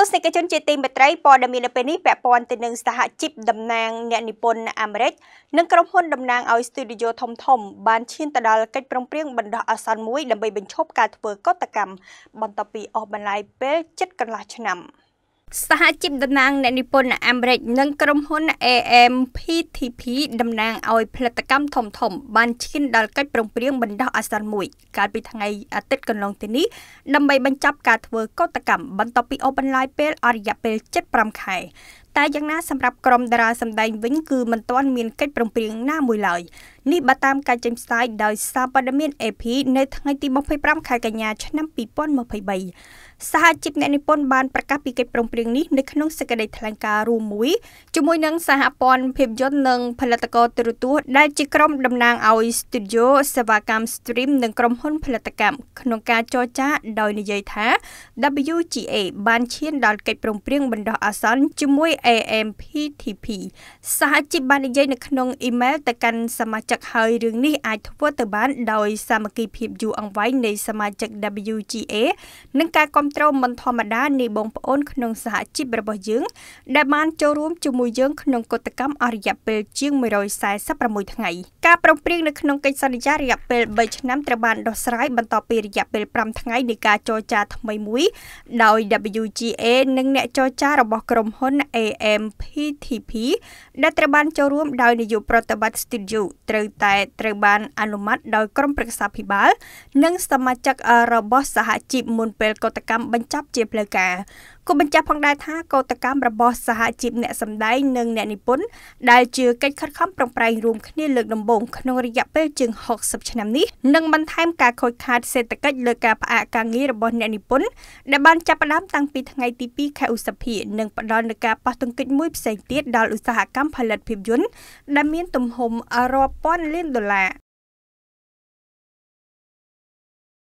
ទស្សនិកជនជាទីមេត្រីព័ត៌មាននៅពេលនេះពាក់ព័ន្ធទៅនឹងសហជីពតំណាង អ្នកនិពន្ធអាមេរិកនិងក្រុមហ៊ុនតំណាងឲ្យស្ទូឌីយោធំធំបានឈានទៅដល់កិច្ចប្រឹងប្រែងបណ្ដោះអាសន្នមួយដើម្បីបញ្ឈប់ការធ្វើកតកម្មបន្ទាប់ពីអស់បន្លាយពេល7កន្លះឆ្នាំ។សហជីពតំណាងអ្នកនិពន្ធអាមេរិកនិងក្រុមហ៊ុន AMPTP តំណាងឲ្យផលិតកម្មធំធំបានឈានដល់កិច្ចប្រឹងប្រែងបណ្ដោះអាសន្នមួយកាលពីថ្ងៃអាទិត្យកន្លងទៅនេះដើម្បីបញ្ចប់ការធ្វើកោតកម្មបន្ទាប់ពីអូបន្លាយពេលអរិយាពេល75ខែតែយ៉ាងណាសម្រាប់ក្រុមតារាសម្ដែងវិញគឺមិនទាន់មានកិច្ចប្រំពៃណាមួយឡើយនេះបើតាមការចេញផ្សាយដោយសារព័ត៌មាន AP នៅថ្ងៃទី25ខែកញ្ញាឆ្នាំ2023សហជីពអ្នកនិពន្ធបានប្រកាសពីកិច្ចប្រំពៃនេះនៅក្នុងសេចក្តីថ្លែងការណ៍រួមមួយជាមួយនឹងសហព័ន្ធភាពយន្តនិង ផលិតករទូរទស្សន៍ដែលជាក្រុមតំណាងឲ្យ Studio សេវាកម្ម Stream និងក្រុមហ៊ុនផលិតកម្មក្នុងការចរចាដោយនិយាយថា WGA បានឈានដល់កិច្ចប្រំពៃបណ្ដោះអាសន្នជាមួយ AMPTP សហជីពបាននិយាយនៅក្នុងអ៊ីមែលទៅកាន់សមាជិកហើយរឿងនេះអាចធ្វើទៅបាន ដោយសាមគ្គីភាពយូរអង្វែងនៃសមាជិក WGA និងការគ្រប់គ្រងមិនធម្មតានៃបងប្អូនក្នុងសហជីពរបស់យើងដែលបានចូលរួមជាមួយយើងក្នុងកតកម្មអរិយពេលជាង146ថ្ងៃការប្រឹងប្រែងនៅក្នុងកិច្ចសន្យារយៈពេល3ឆ្នាំត្រូវបានដោះស្រាយបន្ទាប់ពីរយៈពេល5ថ្ងៃនៃការចរចាថ្មីមួយដោយ WGA និង អ្នកចរចារបស់ក្រុមហ៊ុន A AMPTP ដែលត្រូវបាន ចូលរួម ដោយនាយកប្រតិបត្តិ Studio ត្រូវតែត្រូវបានអនុម័តដោយក្រុមប្រឹក្សាភិបាលនិងសមាជិករបស់សហជីពមុនពេលកតកម្មបញ្ចប់ជាផ្លូវការក៏បញ្ជាក់ផងដែរថាកោតកម្មរបស់សហជីពអ្នកសម្ដែងនិងអ្នកនិពន្ធដែលជាកិច្ចខិតខំប្រឹងប្រែងរួមគ្នាលើកដំបូងក្នុងរយៈពេលជាង60ឆ្នាំនេះនឹងបន្ថែមការខូចខាតសេដ្ឋកិច្ចលើការផ្អាកការងាររបស់អ្នកនិពន្ធដែលបានចាប់ផ្ដើមតាំងពីថ្ងៃទី2ខែឧសភានិងផ្ដល់នូវការប៉ះទង្គិចមួយផ្សេងទៀតដល់ឧស្សាហកម្មផលិតភាពយន្តដែលមានទំហំរាប់ពាន់លានដុល្លារ